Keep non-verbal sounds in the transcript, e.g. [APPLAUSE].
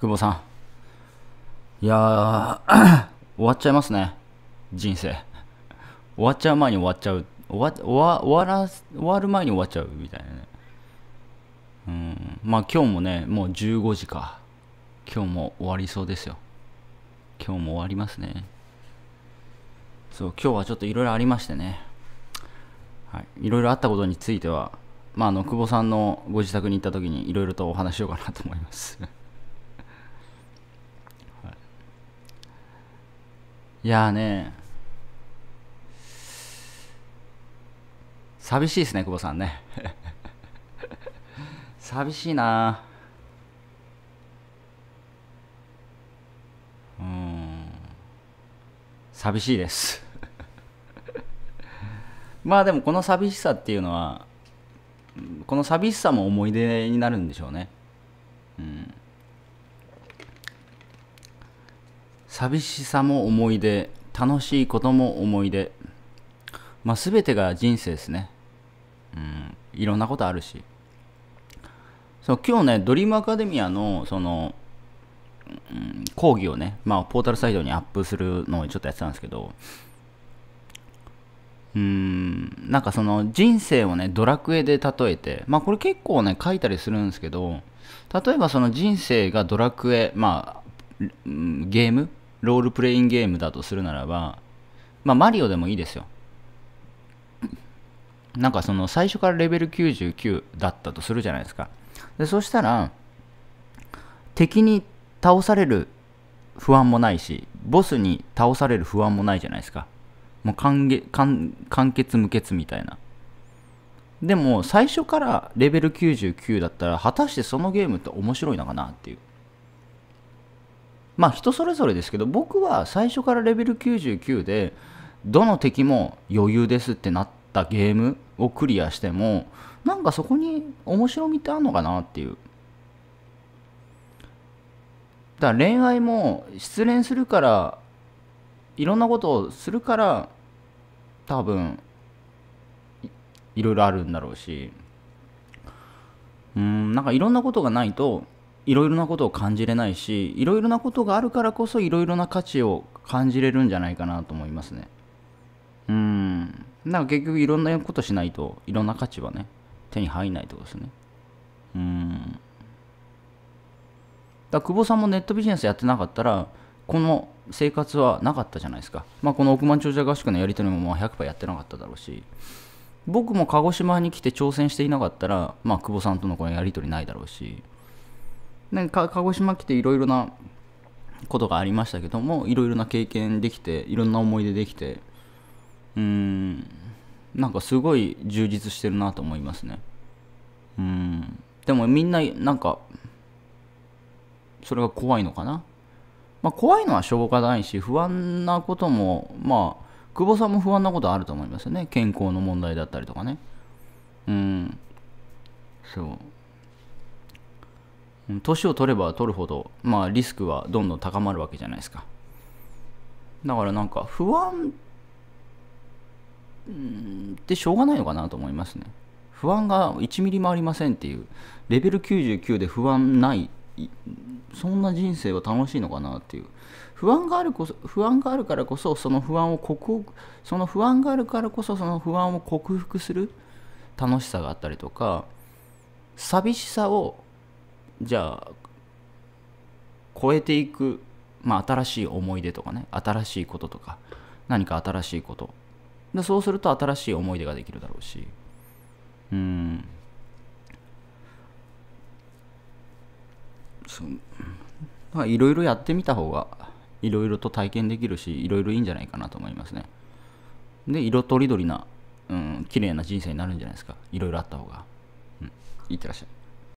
久保さん。いや [COUGHS] 終わっちゃいますね。人生。終わっちゃう前に終わっちゃう。終わ終わら終わる前に終わっちゃうみたいなね。うん。まあ今日もね、もう15時か。今日も終わりそうですよ。今日も終わりますね。そう、今日はちょっといろいろありましてね。はい。いろいろあったことについては、まあ、あの、久保さんのご自宅に行った時にいろいろとお話しようかなと思います。いやーね [LAUGHS] 寂しいですね久保さんね寂しいなうん寂しいですまあでもこの寂しさっていうのはこの寂しさも思い出になるんでしょうね寂しさも思い出楽しいことも思い出まあ全てが人生ですねうんいろんなことあるしそう今日ねドリームアカデミアのその、うん、講義をね、まあ、ポータルサイトにアップするのをちょっとやってたんですけどうんなんかその人生をねドラクエで例えてまあこれ結構ね書いたりするんですけど例えばその人生がドラクエまあゲームロールプレインゲームだとするならば、まあ、マリオでもいいですよ。なんかその最初からレベル99だったとするじゃないですか。でそしたら、敵に倒される不安もないし、ボスに倒される不安もないじゃないですか。もう完完完結無欠みたいな。でも最初からレベル99だったら果たしてそのゲームって面白いのかなっていう。まあ人それぞれですけど僕は最初からレベル99でどの敵も余裕ですってなったゲームをクリアしてもなんかそこに面白みってあるのかなっていうだから恋愛も失恋するからいろんなことをするから多分いろいろあるんだろうしうんなんかいろんなことがないといろいろなことを感じれないしいろいろなことがあるからこそいろいろな価値を感じれるんじゃないかなと思いますねうんなんか結局いろんなことしないといろんな価値はね手に入んないってことですねうんだ久保さんもネットビジネスやってなかったらこの生活はなかったじゃないですか、まあ、この億万長者合宿のやり取りもまあ100%やってなかっただろうし僕も鹿児島に来て挑戦していなかったら、まあ、久保さんとのこのやり取りないだろうしなんか鹿児島来ていろいろなことがありましたけどもいろいろな経験できていろんな思い出できてうーんなんかすごい充実してるなと思いますねうんでもみんななんかそれが怖いのかな、まあ、怖いのはしょうがないし不安なこともまあ久保さんも不安なことあると思いますよね健康の問題だったりとかねうんそう年を取れば取るほど、まあ、リスクはどんどん高まるわけじゃないですかだからなんか不安ってしょうがないのかなと思いますね不安が1ミリもありませんっていうレベル99で不安ないそんな人生は楽しいのかなっていう不安があるこそ不安があるからこそその不安を克服その不安があるからこそその不安を克服する楽しさがあったりとか寂しさをじゃあ超えていく、まあ、新しい思い出とかね新しいこととか何か新しいことでそうすると新しい思い出ができるだろうしうんそまあいろいろやってみた方がいろいろと体験できるしいろいろいいんじゃないかなと思いますねで色とりどりな、うん、綺麗な人生になるんじゃないですかいろいろあった方が、うん、いってらっしゃい